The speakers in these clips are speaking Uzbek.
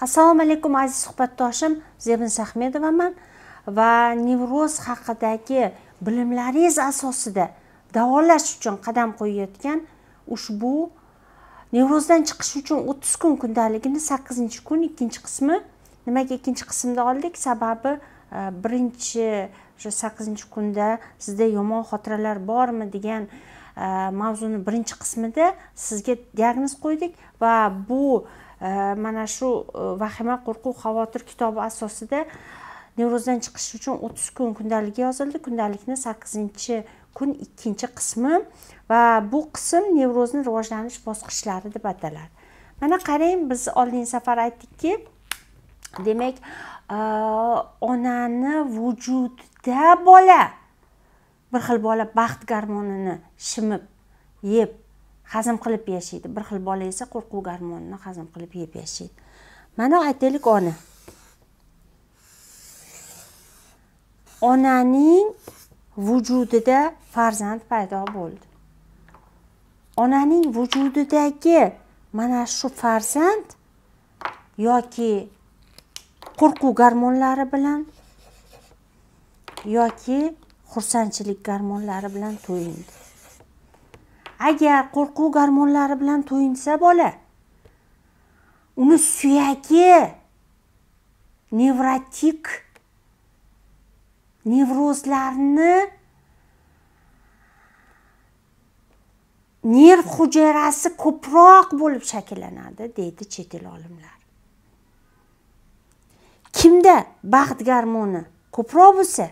assalomu alaykum aziz suhbatdoshim zebin sahmedovaman va nevroz haqidagi bilimlaringiz asosida davolash uchun qadam qo'yayotgan ushbu nevrozdan chiqish uchun o'ttiz kun kundaligini sakkizinchi kun ikkinchi qismi nimaga ikkinchi qismda oldik sababi e, birinchi o'sha sakkizinchi kunda sizda yomon xotiralar bormi degan e, mavzuni birinchi qismida sizga diagnoz qo'ydik va bu Э, mana shu э, vahima qo'rquv xavotir kitobi asosida nevrozdan chiqish uchun o'ttiz kun kundaligi yozildi kundalikni sakkizinchi kun ikkinchi qismi va bu qism nevrozni rivojlanish bosqichlari deb ataladi mana qarang biz oldingi safar aytdikki demak e, onani vujudida bola bir xil bola baxt garmonini shimib yeb hazm qilib yashaydi bir xil bola esa qo'rquv garmonini hazm qilib yeb yashaydi mana aytaylik ona onaning vujudida farzand paydo bo'ldi onaning vujudidagi mana shu farzand yoki qo'rquv garmonlari bilan yoki xursandchilik garmonlari bilan to'yindi agar qo'rquv gormonlari bilan to'yinsa bola uni suyagi nevrotik nevrozlarni nerv hujayrasi ko'proq bo'lib shakllanadi deydi chet el olimlar kimda baxt garmoni ko'proq bo'lsa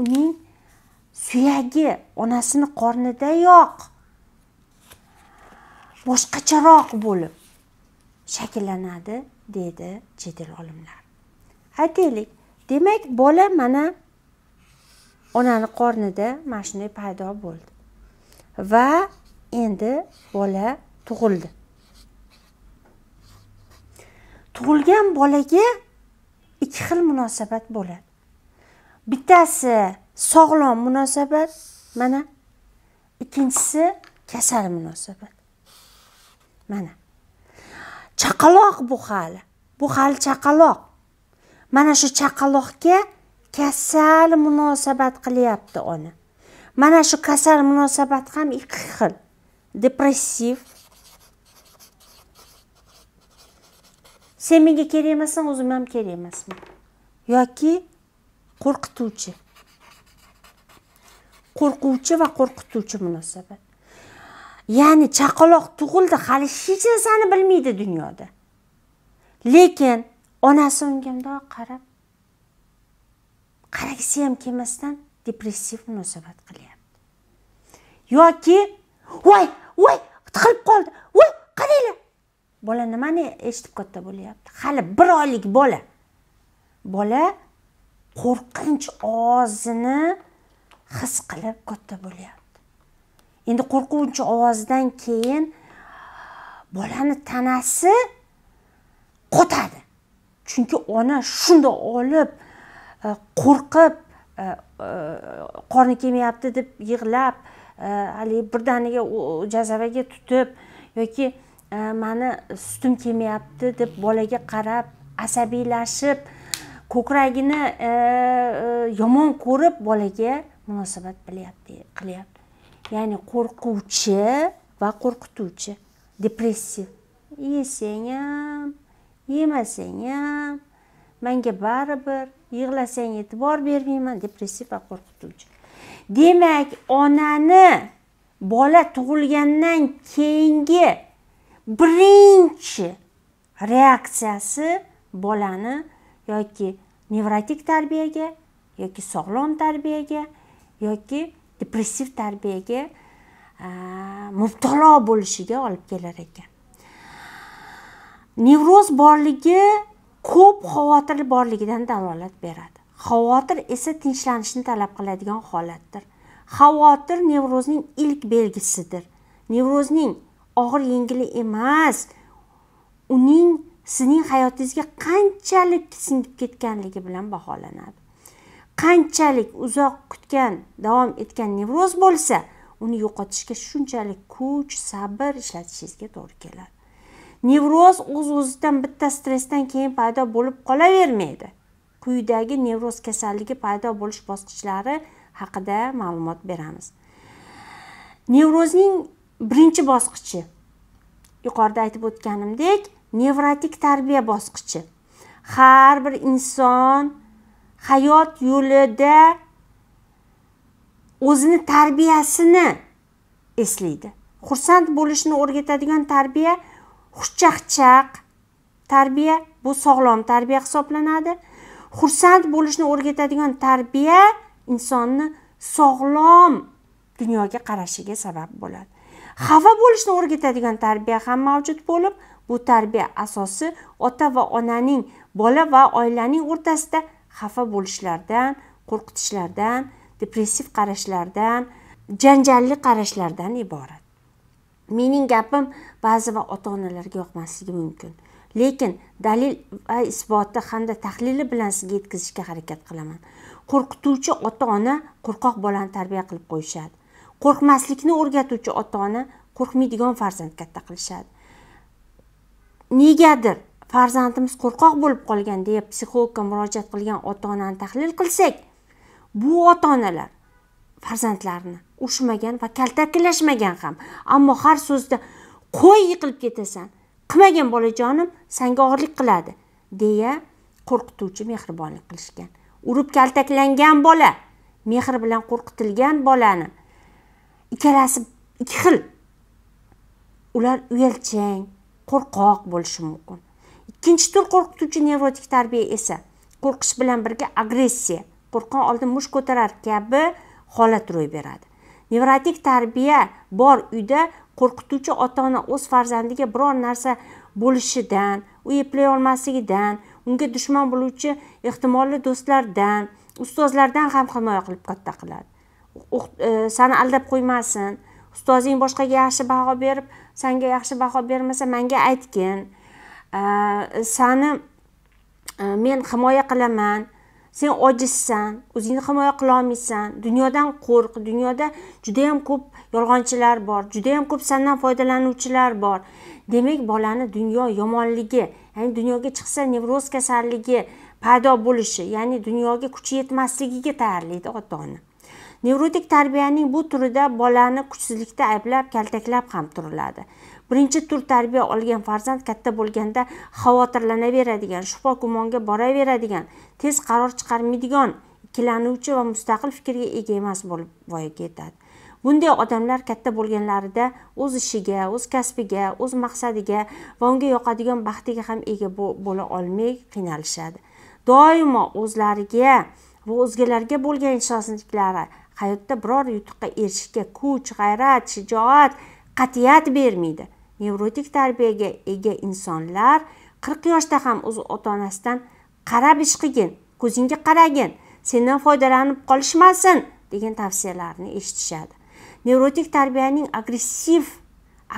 uning suyagi onasini qornidayoq boshqacharoq bo'lib shakllanadi deydi chet el olimlar aytaylik demak bola mana onani qornida mana shunday paydo bo'ldi va endi bola tug'ildi tug'ilgan bolaga ikki xil munosabat bo'ladi bittasi sog'lom munosabat mana ikkinchisi kasal munosabat mana chaqaloq bu hali bu hali chaqaloq mana shu chaqaloqga kasal munosabat qilyapti ona mana shu kasal munosabat ham ikki xil depressiv sen menga kerak emassan o'zim ham kerak emasman yoki qo'rqituvchi qo'rquvchi va qo'rqituvchi munosabat ya'ni chaqaloq tug'ildi hali hech narsani bilmaydi dunyoda lekin onasi unga mundoq qarab qaragisi ham kelmasdan depressiv munosabat qilyapti yoki voy voy tiqilib qoldi voy qaranglar bola nimani eshitib katta bo'lyapti hali bir oylik bola bola qo'rqinch ovozini his qilib katta bo'lyapti endi qo'rquvchi ovozdan keyin bolani tanasi qotadi chunki ona shundoq olib e, qo'rqib e, e, qorni kelmayapti deb yig'lab haligi birdaniga jazavaga tutib yoki mani sutim kelmayapti deb bolaga qarab asabiylashib ko'kragini yomon ko'rib bolaga munosabat bilyapti qilyapti ya'ni qo'rquvchi va qo'rqituvchi depressiya yesang ham yemasang ham manga baribir yig'lasang e'tibor bermayman depressiv va qo'rqituvchi demak onani bola tug'ilgandan keyingi birinchi reaksiyasi bolani yoki nevrotik tarbiyaga yoki sog'lom tarbiyaga yoki depressiv tarbiyaga mubtalo bo'lishiga olib kelar ekan nevroz borligi ko'p xavotir borligidan dalolat beradi xavotir esa tinchlanishni talab qiladigan holatdir xavotir nevrozning ilk belgisidir nevrozning og'ir yengili emas uning sizning hayotingizga qanchalik singib ketganligi bilan baholanadi qanchalik uzoq kutgan davom etgan nevroz bo'lsa uni yo'qotishga shunchalik kuch sabr ishlatishingizga to'g'ri keladi nevroz o'z uz o'zidan bitta stressdan keyin paydo bo'lib qolavermaydi quyidagi nevroz kasalligi paydo bo'lish bosqichlari haqida ma'lumot beramiz nevrozning birinchi bosqichi yuqorida aytib o'tganimdek nevrotik tarbiya bosqichi har bir inson hayot yo'lida o'zini tarbiyasini eslaydi xursand bo'lishni o'rgatadigan tarbiya xushchaqchaq tarbiya bu sog'lom tarbiya hisoblanadi xursand bo'lishni o'rgatadigan tarbiya insonni sog'lom dunyoga qarashiga sabab bo'ladi xafa bo'lishni o'rgatadigan tarbiya ham mavjud bo'lib bu tarbiya asosi ota va onaning bola va oilaning o'rtasida xafa bo'lishlardan qo'rqitishlardan depressiv qarashlardan janjalli qarashlardan iborat mening gapim ba'zi va ota onalarga yoqmasligi mumkin lekin dalil va isboti hamda tahlili bilan sizga yetkazishga harakat qilaman qo'rqituvchi ota ona qo'rqoq bolani tarbiya qilib qo'yishadi qo'rqmaslikni o'rgatuvchi ota ona qo'rqmaydigan farzand katta qilishadi negadir farzandimiz qo'rqoq bo'lib qolgan deya psixologga murojaat qilgan ota onani tahlil qilsak bu ota onalar farzandlarini urishmagan va kaltaklashmagan ham ammo har so'zda qo'y yiqilib ketasan qilmagan bolajonim sanga og'irlik qiladi deya qo'rqituvchi mehribonlik qilishgan urib kaltaklangan bola mehr bilan qo'rqitilgan bolani ikkalasi ikki xil ular uyalchang qo'rqoq bo'lishi mumkin ikkinchi tur qo'rqituvchi nevrotik tarbiya esa qo'rqish bilan birga agressiya qo'rqqan oldin mush ko'tarar kabi holat ro'y beradi nevrotik tarbiya bor uyda qo'rqituvchi ota ona o'z farzandiga biror narsa bo'lishidan u eplay olmasligidan unga dushman bo'luvchi ehtimolli do'stlardan ustozlardan ham himoya qilib katta qiladi e, sani aldab qo'ymasin ustozing boshqaga yaxshi baho berib sanga yaxshi baho bermasa manga aytgin sani men himoya qilaman sen ojizsan o'zingni himoya qilolmaysan dunyodan qo'rq dunyoda judayam ko'p yolg'onchilar bor judayam ko'p sandan foydalanuvchilar bor demak bolani dunyo yomonligi ya'ni dunyoga chiqsa nevroz kasalligi paydo bo'lishi ya'ni dunyoga kuchi yetmasligiga tayyorlaydi ota ona nevrotik tarbiyaning bu turida bolani kuchsizlikda ayblab kaltaklab ham turiladi birinchi tur tarbiya olgan farzand katta bo'lganda xavotirlanaveradigan shubha gumonga boraveradigan tez qaror chiqarmaydigan ikkilanuvchi va mustaqil fikrga ega emas bo'lib voyaga yetadi bunday odamlar katta bo'lganlarida o'z ishiga o'z kasbiga o'z maqsadiga va unga yoqadigan baxtiga ham ega bo'la olmay qiynalishadi doimo o'zlariga va o'zgalarga bo'lgan ishonchliklari hayotda biror yutuqqa erishishga kuch g'ayrat shijoat qat'iyat bermaydi nevrotik tarbiyaga ega insonlar qirq yoshda ham o'z ota onasidan qarab ish qilgin ko'zingga qaragin sendan foydalanib qolishmasin degan tavsiyalarni eshitishadi nevrotik tarbiyaning agressiv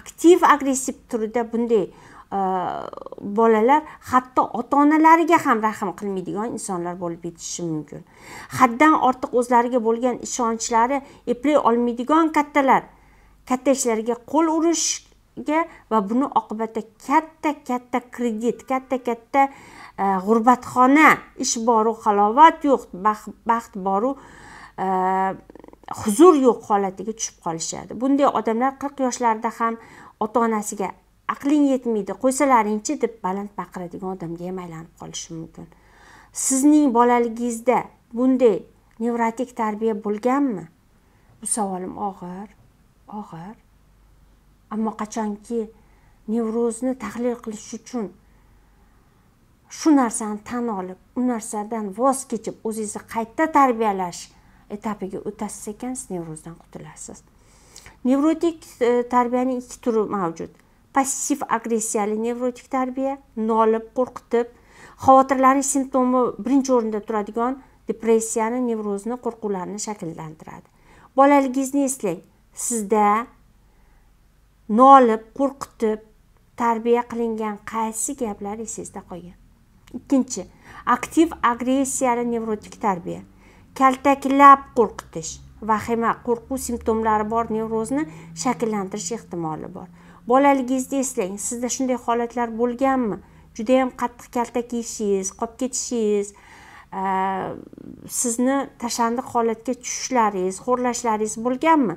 aktiv agressiv turida bunday e, bolalar hatto ota onalariga ham rahm qilmaydigan insonlar bo'lib yetishi mumkin haddan ortiq o'zlariga bo'lgan ishonchlari eplay olmaydigan kattalar katta ishlarga qo'l urish ga va buni oqibatda katta katta kredit katta katta e, g'urbatxona ish boru halovat yo'q baxt boru e, huzur yo'q holatiga tushib qolishadi bunday odamlar qirq yoshlarida ham ota onasiga aqling yetmaydi qo'ysalaringchi deb baland baqiradigan odamga ham aylanib qolishi mumkin sizning bolaligingizda bunday nevrotik tarbiya bo'lganmi bu savolim og'ir og'ir ammo qachonki nevrozni tahlil qilish uchun shu narsani tan olib u narsadan voz kechib o'zingizni qayta tarbiyalash etapiga o'tasiz ekansiz nevrozdan qutulasiz nevrotik e, tarbiyaning ikki turi mavjud passiv agressiyali nevrotik tarbiya nolib qo'rqitib xavotirlanish simptomi birinchi o'rinda turadigan depressiyani nevrozni qo'rquvlarni shakllantiradi bolaligingizni eslang sizda nolib qo'rqitib tarbiya qilingan qaysi gaplar esingizda qolgan ikkinchi aktiv agressiyali nevrotik tarbiya kaltaklab qo'rqitish vahima qo'rquv simptomlari bor nevrozni shakllantirish ehtimoli bor bolaligingizda eslang sizda shunday holatlar bo'lganmi judayam qattiq yeyishingiz qolib ketishingiz sizni tashlandiq holatga tushishlaringiz xo'rlashlaringiz bo'lganmi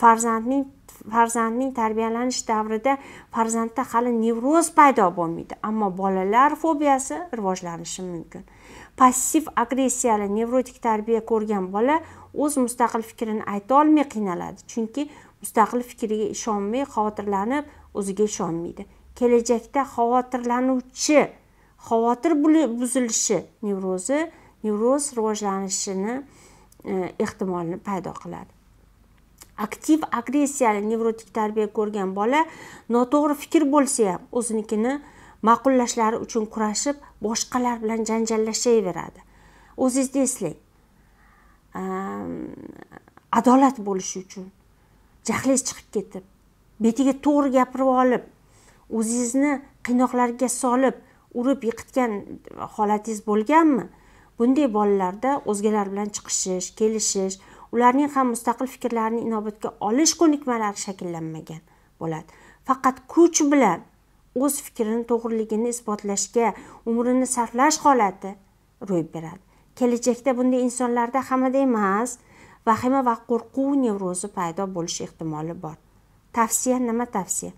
farzandning farzandning tarbiyalanish davrida farzandda hali nevroz paydo bo'lmaydi ammo bolalar fobiyasi rivojlanishi mumkin passiv agressiyali nevrotik tarbiya ko'rgan bola o'z mustaqil fikrini ayta olmay qiynaladi chunki mustaqil fikriga ishonmay xavotirlanib o'ziga ishonmaydi kelajakda xavotirlanuvchi xavotir buzilishi nevrozi nevroz rivojlanishini e, ehtimolini paydo qiladi aktiv agressiyali nevrotik tarbiya ko'rgan bola noto'g'ri fikr bo'lsa ham o'zinikini ma'qullashlari uchun kurashib boshqalar bilan janjallashaveradi o'zingizni eslang ehm, adolat bo'lishi uchun jahlingiz chiqib ketib betiga to'g'ri gapirib olib o'zingizni qiynoqlarga solib urib yiqitgan holatingiz bo'lganmi bunday bolalarda o'zgalar bilan chiqishish kelishish ularning ham mustaqil fikrlarini inobatga olish ko'nikmalari shakllanmagan bo'ladi faqat kuch bilan o'z fikrini to'g'riligini isbotlashga umrini sarflash holati ro'y beradi kelajakda bunday insonlarda hammada emas vahima va qo'rquv nevrozi paydo bo'lish ehtimoli bor tavsiya nima tavsiya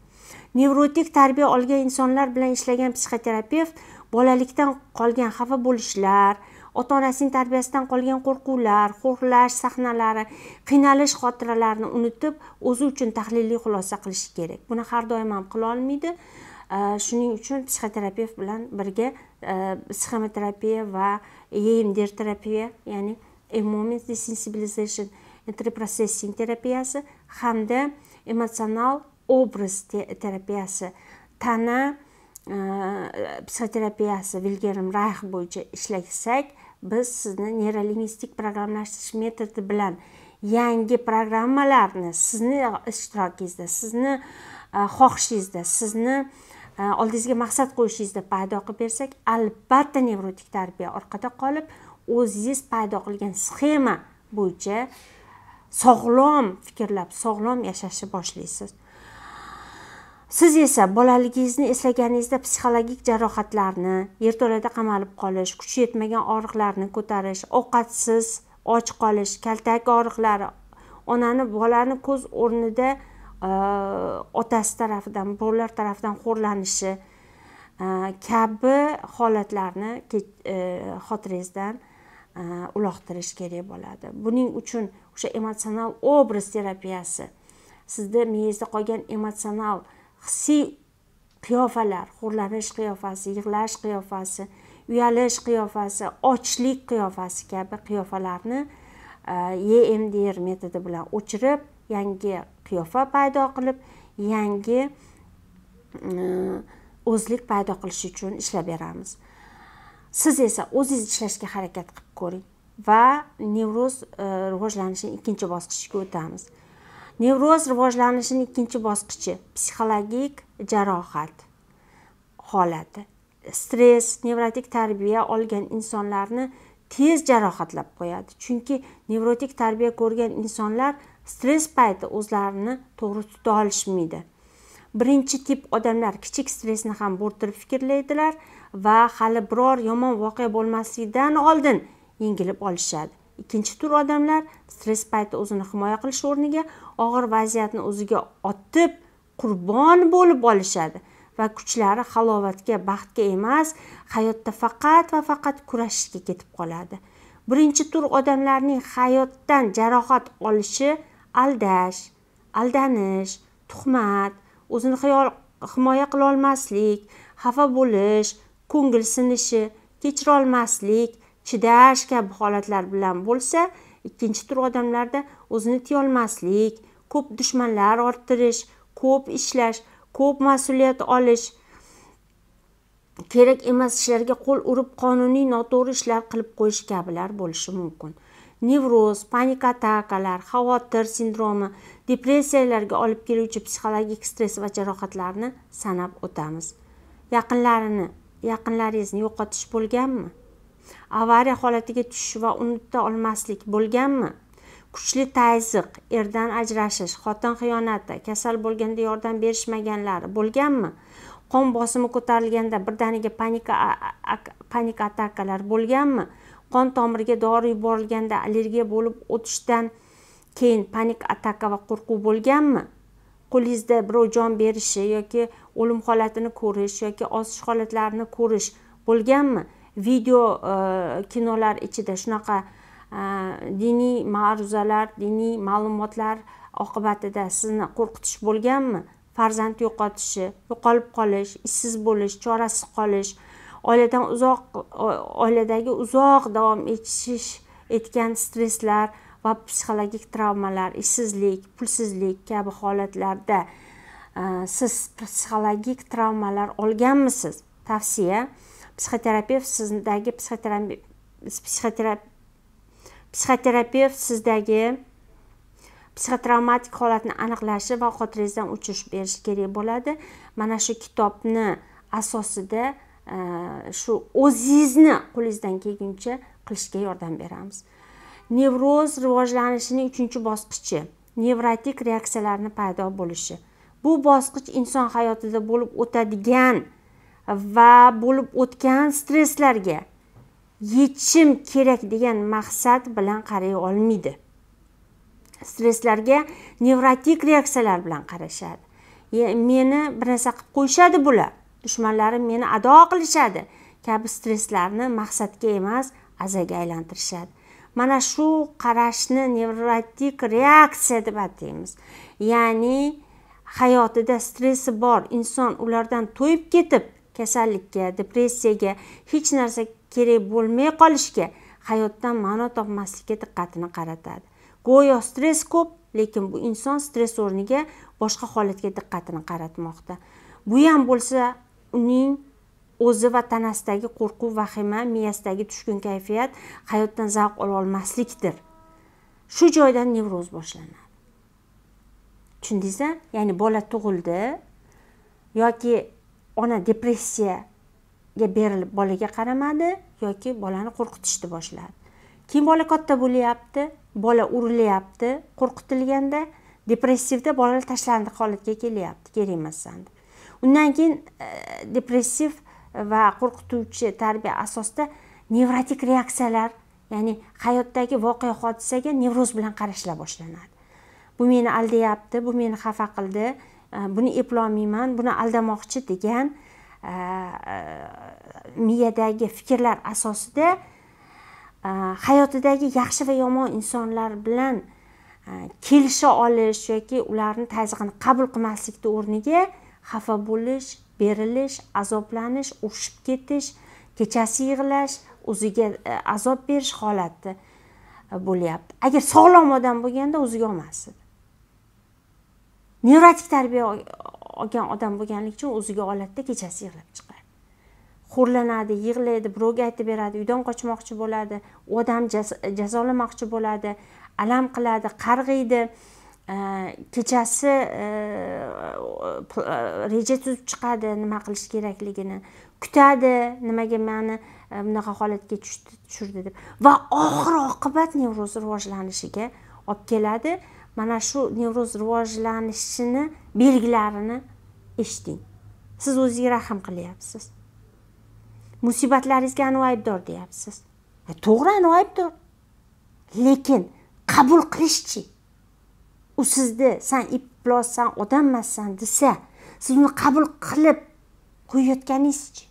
nevrotik tarbiya olgan insonlar bilan ishlagan psixoterapevt bolalikdan qolgan xafa bo'lishlar ota onasining tarbiyasidan qolgan qo'rquvlar xo'rlash sahnalari qiynalish xotiralarini unutib o'zi uchun tahliliy xulosa qilishi kerak buni har doim ham qila olmaydi shuning uchun psixoterapevt bilan birga psixoterapiya va emdr terapiya ya'ni e moment desensibilization entreprocessing terapiyasi hamda emotsional obraz terapiyasi tana psixoterapiyasi vilgerim rayx bo'yicha ishlasak biz sizni neyrolingvistik programmalashtirish metodi bilan yangi programmalarni sizni ishtirokingizda sizni e, xohishingizda sizni e, oldingizga maqsad qo'yishingizda paydo qilib bersak albatta nevrotik tarbiya orqada qolib o'zingiz paydo qilgan sxema bo'yicha sog'lom fikrlab sog'lom yashashni boshlaysiz siz esa bolaligingizni eslaganingizda psixologik jarohatlarni yerto'lada qamalib qolish kuchi yetmagan og'riqlarni ko'tarish ovqatsiz och qolish kaltak og'riqlari onani bolani ko'z o'rnida otasi tarafidan birovlar tarafidan xo'rlanishi kabi holatlarni xotiringizdan uloqtirish kerak bo'ladi buning uchun o'sha emotsional obraz terapiyasi sizni miyangizda qolgan emotsional uh, hissiy qiyofalar xo'rlanish qiyofasi yig'lash qiyofasi uyalish qiyofasi ochlik qiyofasi kabi qiyofalarni emdr e metodi bilan o'chirib yangi qiyofa paydo qilib yangi e, o'zlik paydo qilish uchun ishlab beramiz siz esa o'zingiz ishlashga harakat qilib ko'ring va nevroz e, rivojlanishining ikkinchi bosqichiga o'tamiz nevroz rivojlanishining ikkinchi bosqichi psixologik jarohat holati stress nevrotik tarbiya olgan insonlarni tez jarohatlab qo'yadi chunki nevrotik tarbiya ko'rgan insonlar stress payti o'zlarini to'g'ri tuta olishmaydi birinchi tip odamlar kichik stressni ham bo'rttirib fikrlaydilar va hali biror yomon voqea bo'lmasligidan oldin yengilib olishadi ikkinchi tur odamlar stress payti o'zini himoya qilish o'rniga og'ir vaziyatni o'ziga otib qurbon bo'lib olishadi va kuchlari halovatga baxtga emas hayotda faqat va faqat kurashishga ketib qoladi birinchi tur odamlarning hayotdan jarohat olishi aldash aldanish tuhmat o'zini xiyol himoya qilolmaslik xafa bo'lish ko'ngil sinishi kechirolmaslik chidash kabi holatlar bilan bo'lsa ikkinchi tur odamlarda o'zini tiyolmaslik ko'p dushmanlar orttirish ko'p ishlash ko'p mas'uliyat olish kerak emas ishlarga qo'l urib qonuniy noto'g'ri ishlar qilib qo'yish kabilar bo'lishi mumkin nevroz panika atakalar xavotir sindromi depressiyalarga olib keluvchi psixologik stress va jarohatlarni sanab o'tamiz yaqinlarini yaqinlaringizni yo'qotish bo'lganmi avariya holatiga tushish va unuta olmaslik bo'lganmi kuchli tayziq erdan ajrashish xotin xiyonati kasal bo'lganda yordam berishmaganlari bo'lganmi qon bosimi ko'tarilganda birdaniga panika panika atakalar bo'lganmi qon tomiriga dori yuborilganda allergiya bo'lib o'tishdan keyin panik ataka va qo'rquv bo'lganmi qo'lingizda birov jon berishi yoki o'lim holatini ko'rish yoki osish holatlarini ko'rish bo'lganmi video e, kinolar ichida shunaqa diniy ma'ruzalar diniy ma'lumotlar oqibatida sizni qo'rqitish bo'lganmi farzand yo'qotishi yo'qolib qolish ishsiz bo'lish chorasiz qolish oiladan uzoq oiladagi uzoq davom etishish etgan stresslar va psixologik travmalar ishsizlik pulsizlik kabi holatlarda e, siz psixologik travmalar olganmisiz tavsiya psixoterapevt sizdagi psixoterapiya psixoterapevt sizdagi psixotravmatik holatni aniqlashi va xotiringizdan o'chish berish kerak bo'ladi mana shu kitobni asosida e, shu o'zingizni qo'lingizdan kelguncha qilishga yordam beramiz nevroz rivojlanishining uchinchi bosqichi nevrotik reaksiyalarni paydo bo'lishi bu bosqich inson hayotida bo'lib o'tadigan va bo'lib o'tgan stresslarga yechim kerak degan maqsad bilan qaray olmaydi stresslarga nevrotik reaksiyalar bilan qarashadi meni bir narsa qilib qo'yishadi bular dushmanlarim meni ado qilishadi kabi stresslarni maqsadga emas azaga aylantirishadi mana shu qarashni nevrotik reaksiya deb ataymiz ya'ni hayotida stressi bor inson ulardan to'yib ketib kasallikka depressiyaga hech narsa kerak bo'lmay qolishga hayotdan ma'no topmaslikka diqqatini qaratadi go'yo stress ko'p lekin bu inson stress o'rniga boshqa holatga diqqatini qaratmoqda bu ham bo'lsa uning o'zi va tanasidagi qo'rquv vahima miyasidagi tushkun kayfiyat hayotdan zavq ololmaslikdir shu joydan nevroz boshlanadi tushundingizmi ya'ni bola tug'ildi yoki ona depressiya berilib bolaga qaramadi yoki bolani qo'rqitishni boshladi keyin bola katta bo'lyapti bola urilyapti qo'rqitilganda depressivda bolalar tashlandiq holatga kelyapti kerak emassan deb undan keyin e, depressiv va qo'rqituvchi tarbiya asosida nevrotik reaksiyalar ya'ni hayotdagi voqea hodisaga nevroz bilan qarashlar boshlanadi bu meni aldayapti bu meni xafa qildi e, buni eplolmayman buni aldamoqchi degan Э, э, miyadagi fikrlar asosida э, hayotidagi yaxshi va yomon insonlar bilan e, kelisha olish yoki ularni tazyiqini qabul qilmaslikni o'rniga xafa bo'lish berilish azoblanish urushib ketish kechasi yig'lash o'ziga e, azob berish holati e, bo'lyapti agar sog'lom odam bo'lganda o'ziga olmas nevrotik tarbiya olgan odam bo'lganligi uchun o'ziga oladida kechasi yig'lab chiqadi xo'rlanadi yig'laydi birovga aytib beradi uydan qochmoqchi bo'ladi odam jazolamoqchi bo'ladi alam qiladi qarg'iydi kechasi e, e, reja tuzib chiqadi nima qilish kerakligini kutadi nimaga mani e, bunaqa holatga tushdi tushirdi deb va oxir oqibat nevroz rivojlanishiga olib keladi mana shu nevroz rivojlanishini belgilarini eshiting siz o'zingizga rahm qilyapsiz musibatlaringizga anavi aybdor deyapsiz e, to'g'ri anavi aybdor lekin qabul qilishchi u sizni san iflossan odammassan desa siz uni qabul qilib qo'yayotganingizchi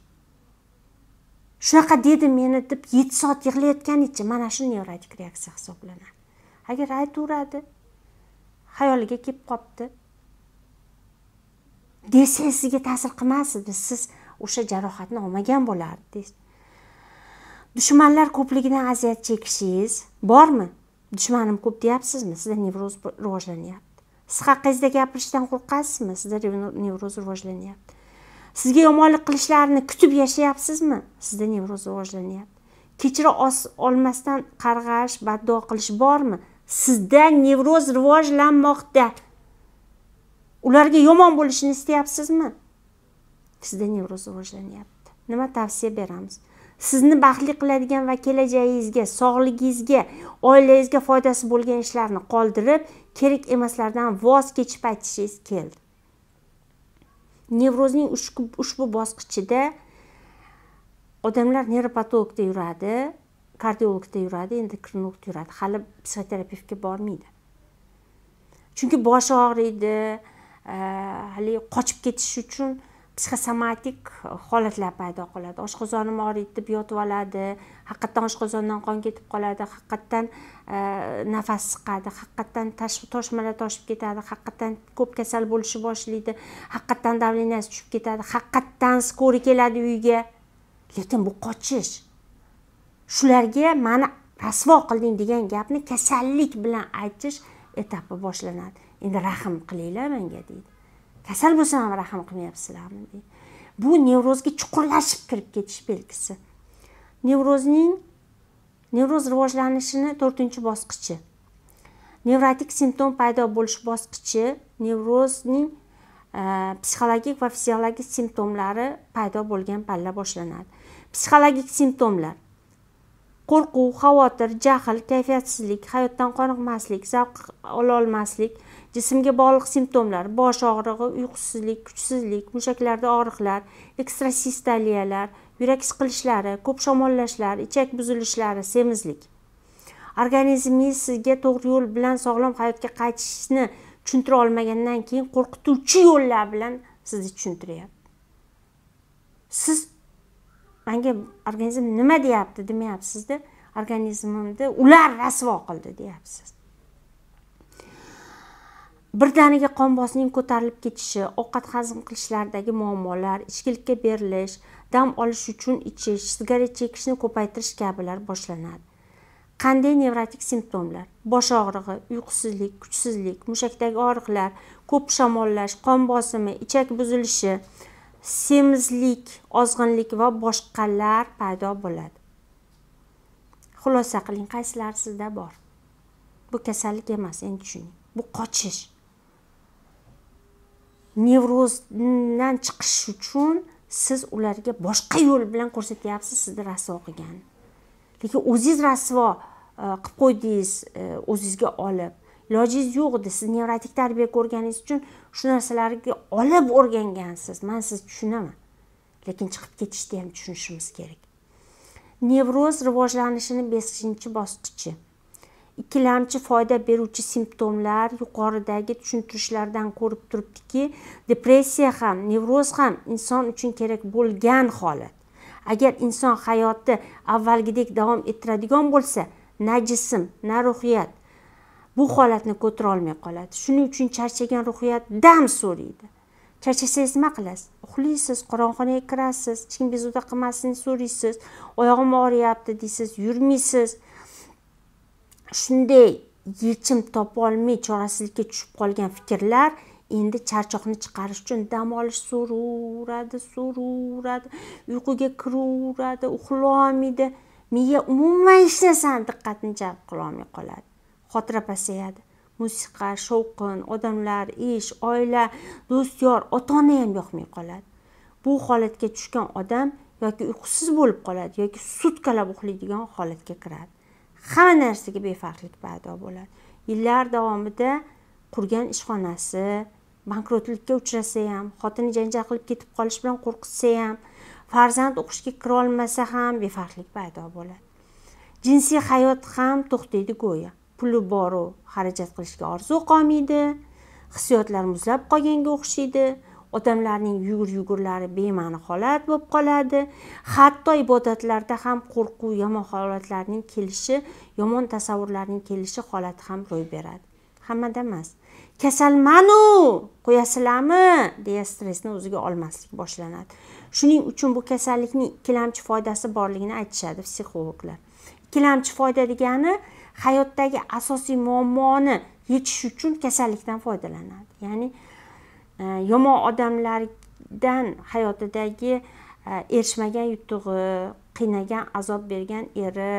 shunaqa dedi meni deb yetti soat yig'layotganingizchi mana shu nevrotik reaksiya hisoblanadi agar aytaveradi xayoliga kelib qolibdi desangiz sizga ta'sir qilmasdi siz o'sha jarohatni olmagan bo'lardingiz dushmanlar ko'pligidan aziyat chekishingiz bormi dushmanim ko'p deyapsizmi sizda nevroz rivojlanyapti siz haqingizda gapirishdan qo'rqasizmi sizda nevroz rivojlanyapti sizga yomonlik qilishlarini kutib yashayapsizmi sizda nevroz rivojlanyapti kechira olmasdan qarg'ash baddo qilish bormi sizda nevroz rivojlanmoqda ularga yomon bo'lishini istayapsizmi sizda nevroz rivojlanyapti nima tavsiya beramiz sizni baxtli qiladigan va kelajagingizga sog'ligingizga oilangizga foydasi bo'lgan ishlarni qoldirib kerak emaslardan voz kechib aytishingiz keldi nevrozning ushbu bosqichida odamlar nevropatologda yuradi kardiologda yuradi endokrinologda yuradi hali psixoterapevtga bormaydi chunki boshi og'riydi e, haligi qochib ketish uchun psixosomatik holatlar paydo qiladi oshqozonim og'riydi deb yotib oladi haqiqatdan oshqozondan qon ketib qoladi haqiqatdan e, nafas siqadi haqiqatdan toshmalar toshib ketadi haqiqatdan ko'p kasal bo'lishi boshlaydi haqiqatdan давленияsi tushib ketadi haqiqatdan skori keladi uyga lekin bu qochish shularga mani rasvo qilding degan gapni kasallik bilan aytish etapi boshlanadi endi rahm qilinglar menga deydi kasal bo'lsam ham rahm qilmayapsizlarmi deydi bu nevrozga chuqurlashib kirib ketish belgisi nevrozning nevroz rivojlanishini to'rtinchi bosqichi nevrotik simptom paydo bo'lish bosqichi nevrozning e, psixologik va fiziologik simptomlari paydo bo'lgan palla boshlanadi psixologik simptomlar qo'rquv xavotir jahl kayfiyatsizlik hayotdan qoniqmaslik zavq ololmaslik jismga bog'liq simptomlar bosh og'rig'i uyqusizlik kuchsizlik mushaklarda og'riqlar ekstrasistaliyalar yurak siqilishlari ko'p shamollashlar ichak buzilishlari semizlik organizmingiz sizga to'g'ri yo'l bilan sog'lom hayotga qaytishni tushuntira olmagandan keyin qo'rqituvchi yo'llar bilan sizni tushuntiryapti siz manga organizm nima deyapti demayapsizda organizmimni ular rasvo qildi deyapsiz birdaniga qon bosimning ko'tarilib ketishi ovqat hazm qilishlardagi muammolar ichkilikka berilish dam olish uchun ichish sigaret chekishni ko'paytirish kabilar boshlanadi qanday nevrotik simptomlar bosh og'rig'i uyqusizlik kuchsizlik mushakdagi og'riqlar ko'p shamollash qon bosimi ichak buzilishi semizlik ozg'inlik va boshqalar paydo bo'ladi xulosa qiling qaysilari sizda bor bu kasallik emas endi tushuning bu qochish nevrozdan chiqish uchun siz ularga boshqa yo'l bilan ko'rsatyapsiz sizni rasvo qilgan lekin o'zingiz rasvo e, qilib qo'ydingiz e, o'zingizga olib ilojingiz yo'q edi siz nevrotik tarbiya ko'rganingiz uchun shu narsalarga olib o'rgangansiz man sizni tushunaman lekin chiqib ketishni ham tushunishimiz kerak nevroz rivojlanishini beshinchi bosqichi ikkilamchi foyda beruvchi simptomlar yuqoridagi tushuntirishlardan ko'rib turibdiki depressiya ham nevroz ham inson uchun kerak bo'lgan holat agar inson hayoti avvalgidek davom ettiradigan bo'lsa na jism na ruhiyat bu holatni ko'tara olmay qoladi shuning uchun charchagan ruhiyat dam so'raydi charchasangiz nima qilasiz uxlaysiz qorovxonaga kirasiz hech kim bezovta qilmasin so'raysiz oyog'im og'riyapti deysiz yurmaysiz shunday yechim topolmay chorasizlikka tushib qolgan fikrlar endi charchoqni chiqarish uchun dam olish so'raveradi so'raveradi uyquga kiraveradi uxlolmaydi miya umuman hech narsani diqqatini jalb qilolmay qoladi xotira pasayadi musiqa shovqin odamlar ish oila do'st yor ota ona ham yoqmay qoladi bu holatga tushgan odam yoki uyqusiz bo'lib qoladi yoki sutkalab uxlaydigan holatga kiradi hamma narsaga befarqlik paydo bo'ladi yillar davomida qurgan ishxonasi bankrotlikka uchrasa ham xotini janjal qilib ketib qolish bilan qo'rqitsa ham farzand o'qishga kira olmasa ham befarqlik paydo bo'ladi jinsiy hayot ham to'xtaydi go'yo puli boru xarajat qilishga orzu qolmaydi hissiyotlar muzlab qolganga o'xshaydi odamlarning yugur yugurlari bema'ni holat bo'lib qoladi hatto ibodatlarda ham qo'rquv yomon holatlarning kelishi yomon tasavvurlarning kelishi holati ham ro'y beradi hammada emas kasalmanu qo'yasizlarmi deya stressni o'ziga olmaslik boshlanadi shuning uchun bu kasallikning ikkilamchi foydasi borligini aytishadi psixologlar ikkilamchi foyda degani hayotdagi asosiy muammoni yechish uchun kasallikdan foydalanadi ya'ni e, yomon odamlardan hayotidagi e, erishmagan yutug'i qiynagan azob bergan eri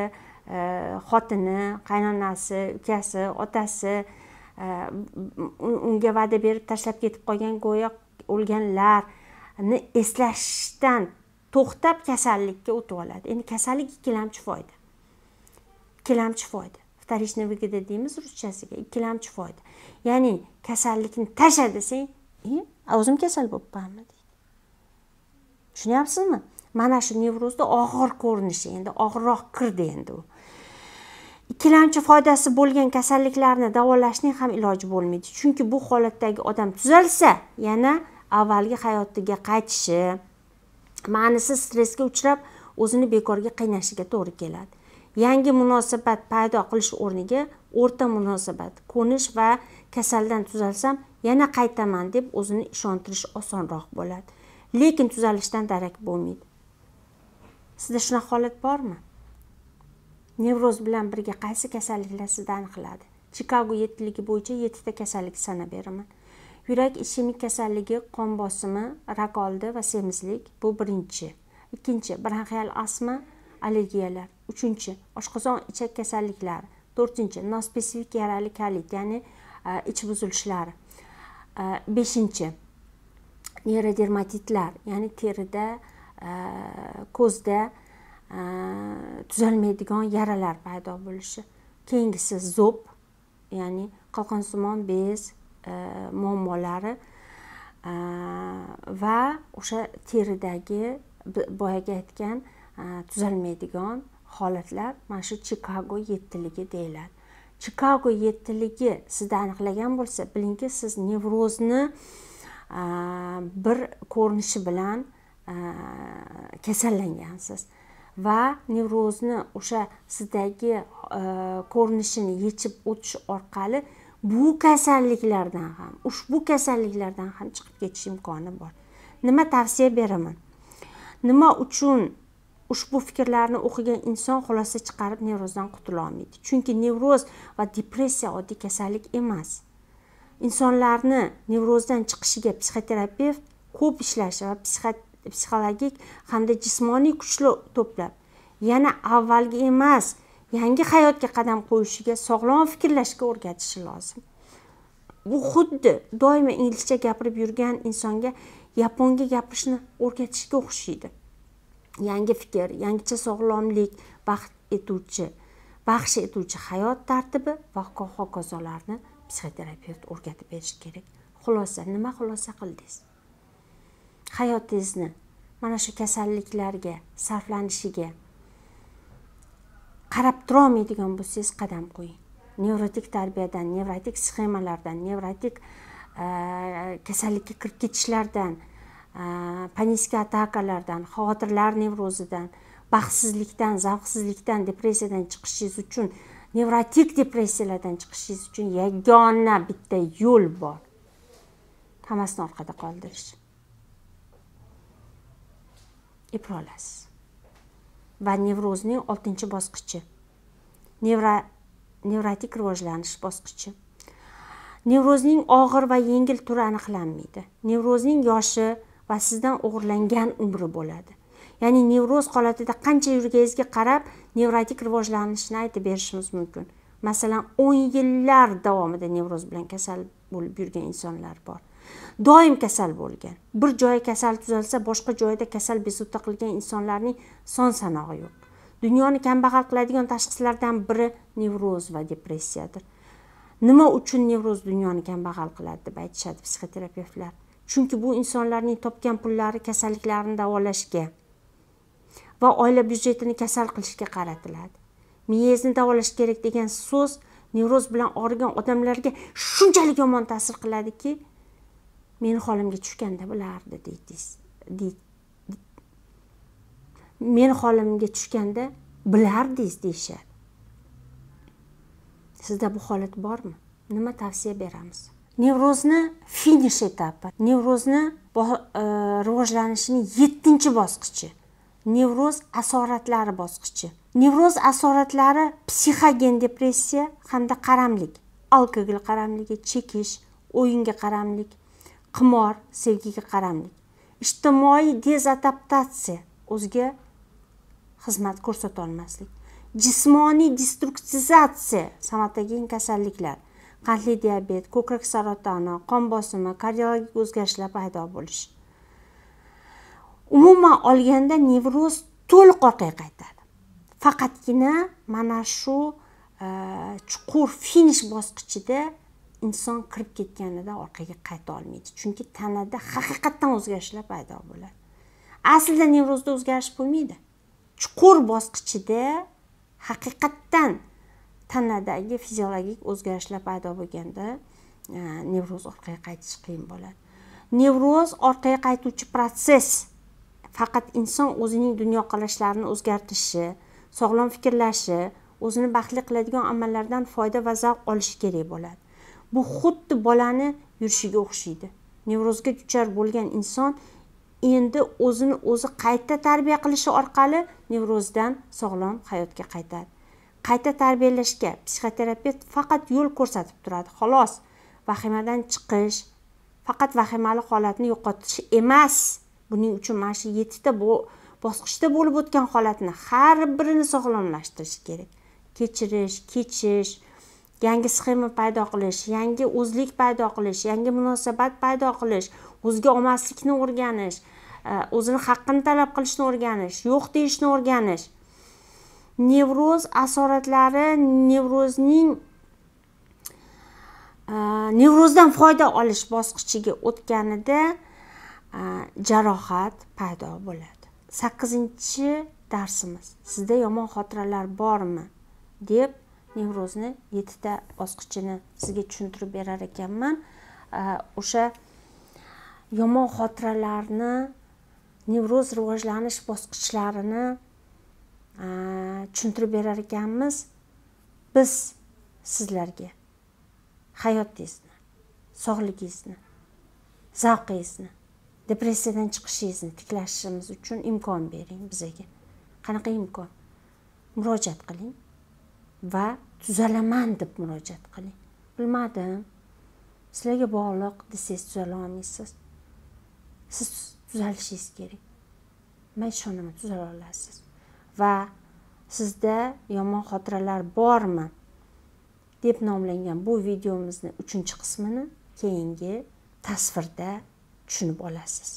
e, xotini qaynonasi ukasi otasi unga va'da berib tashlab ketib qolgan go'yo o'lganlarni eslashdan to'xtab kasallikka o'tib oladi endi kasallik ikkilamchi foyda ikkilamchi foyda вторичная выгода deymiz ruschasiga ikkilamchi foyda ya'ni kasallikni tashla desang e, o'zim kasal bo'libmanmi tushunyapsizmi mana shu nevrozni og'ir ko'rinishi endi og'irroq kirdi endi u ikkilamchi foydasi bo'lgan kasalliklarni davolashning ham iloji bo'lmaydi chunki bu holatdagi odam tuzalsa yana avvalgi hayotiga qaytishi ma'nisiz stressga uchrab o'zini bekorga qiynashiga to'g'ri keladi yangi munosabat paydo qilish o'rniga o'rta munosabat ko'nish va kasaldan tuzalsam yana qaytaman deb o'zini ishontirish osonroq bo'ladi lekin tuzalishdan darak bo'lmaydi sizda shunaqa holat bormi nevroz bilan birga qaysi kasalliklar sizni aniqladi chikago yettiligi bo'yicha yettita kasallik sanab beraman yurak ishemik kasalligi qon bosimi rak oldi va semizlik bu birinchi ikkinchi bronxial astma allergiyalar uchinchi oshqozon ichak kasalliklari to'rtinchi nospesifik yarali kalit ya'ni e, ich buzilishlari e, beshinchi neyrodermatitlar ya'ni terida e, ko'zda tuzalmaydigan yaralar paydo bo'lishi keyingisi zob ya'ni qalqonsimon bez muammolari va o'sha teridagi boyagi aytgan tuzalmaydigan holatlar mana shu chikago yettiligi deyiladi chikago yettiligi sizda aniqlagan bo'lsa bilingki siz nevrozni bir ko'rinishi bilan kasallangansiz va nevrozni o'sha sizdagi ko'rinishini yechib o'tish orqali bu kasalliklardan ham ushbu kasalliklardan ham chiqib ketish imkoni bor nima tavsiya beraman nima uchun ushbu fikrlarni o'qigan inson xulosa chiqarib nevrozdan qutula olmaydi chunki nevroz va depressiya oddiy kasallik emas insonlarni nevrozdan chiqishiga psixoterapevt ko'p ishlashi va psixologik hamda jismoniy kuchlar to'plab yana avvalgi emas yangi hayotga qadam qo'yishiga sog'lom fikrlashga o'rgatishi lozim bu xuddi doimo inglizcha gapirib yurgan insonga yaponga gapirishni o'rgatishga o'xshaydi yangi fikr yangicha sog'lomlik baxt etuvchi baxsh etuvchi hayot tartibi va hokazolarni psixoterapevt o'rgatib berishi kerak xulosa nima xulosa qildingiz hayotingizni mana shu kasalliklarga sarflanishiga qarab turolmaydigan bo'lsangiz qadam qo'ying nevrotik tarbiyadan nevrotik sxemalardan nevrotik kasallikka kirib ketishlardan panika atakalardan xavotirlar nevrozidan baxtsizlikdan zavqsizlikdan depressiyadan chiqishingiz uchun nevrotik depressiyalardan chiqishingiz uchun yagona bitta yo'l bor hammasini orqada qoldirish epra olasiz va nevrozning oltinchi bosqichi nevra nevrotik rivojlanish bosqichi nevrozning og'ir va yengil turi aniqlanmaydi nevrozning yoshi va sizdan o'g'irlangan umri bo'ladi ya'ni nevroz holatida qancha yurganingizga qarab nevrotik rivojlanishni aytib berishimiz mumkin masalan o'n yillar davomida nevroz bilan kasal bo'lib yurgan insonlar bor doim kasal bo'lgan bir joyi kasal tuzalsa boshqa joyida kasal bezovta qilgan insonlarning son sanog'i yo'q dunyoni kambag'al qiladigan tashxislardan biri nevroz va depressiyadir nima uchun nevroz dunyoni kambag'al qiladi deb aytishadi psixoterapevtlar chunki bu insonlarning topgan pullari kasalliklarini davolashga va oila byudjetini kasal qilishga qaratiladi miyezni davolash kerak degan so'z nevroz bilan og'rigan odamlarga shunchalik yomon ta'sir qiladiki meni holimga tushganda bilardi deydiz meni holimga tushganda bilardingiz deyishadi sizda bu holat bormi nima tavsiya beramiz nevrozni finish etapi nevrozni e, rivojlanishini yettinchi bosqichi nevroz asoratlari bosqichi nevroz asoratlari psixogen depressiya hamda qaramlik alkogol qaramligi chekish o'yinga qaramlik qimor sevgiga qaramlik ijtimoiy dezadaptatsiya o'ziga xizmat ko'rsatolmaslik jismoniy destruktizatsiya somatogen kasalliklar qandli diabet ko'krak saratoni qon bosimi kardiologik o'zgarishlar paydo bo'lishi umuman olganda nevroz to'liq orqaga qaytadi faqatgina mana shu e, chuqur finish bosqichida inson kirib ketganida orqaga qayta olmaydi chunki tanada haqiqatdan o'zgarishlar paydo bo'ladi aslida nevrozda o'zgarish bo'lmaydi chuqur bosqichida haqiqatdan tanadagi fiziologik o'zgarishlar paydo bo'lganda e, nevroz orqaga qaytish qiyin bo'ladi nevroz orqaga qaytuvchi protsess faqat inson o'zining dunyoqarashlarini o'zgartirishi sog'lom fikrlashi o'zini baxtli qiladigan amallardan foyda va zavq olishi kerak bo'ladi bu xuddi bolani yurishiga o'xshaydi nevrozga duchor bo'lgan inson endi o'zini o'zi qayta tarbiya qilishi orqali nevrozdan sog'lom hayotga qaytadi qayta tarbiyalashga psixoterapevt faqat yo'l ko'rsatib turadi xolos vahimadan chiqish faqat vahimali holatni yo'qotish emas buning uchun mana shu yettita bosqichda bo'lib o'tgan holatni har birini sog'lomlashtirish kerak kechirish kechish yangi sxema paydo qilish yangi o'zlik paydo qilish yangi munosabat paydo qilish o'ziga omaslikni o'rganish e, o'zini haqqini talab qilishni o'rganish yo'q deyishni o'rganish nevroz asoratlari nevrozning e, nevrozdan foyda olish bosqichiga o'tganida e, jarohat paydo bo'ladi sakkizinchi darsimiz sizda yomon xotiralar bormi deb nevrozni yettita bosqichini sizga tushuntirib berar ekanman e, o'sha yomon xotiralarni nevroz rivojlanish bosqichlarini tushuntirib berar ekanmiz biz sizlarga hayotingizni sog'ligingizni zavqingizni depressiyadan chiqishingizni tiklashimiz uchun imkon bering bizaga qanaqa imkon murojaat qiling va tuzalaman deb murojaat qiling bilmadim sizlarga bog'liq desangiz tuzala olmaysiz siz tuzalishingiz kerak man ishonaman tuzala olasiz va sizda yomon xotiralar bormi deb nomlangan bu videomizni uchinchi qismini keyingi tasvirda tushunib olasiz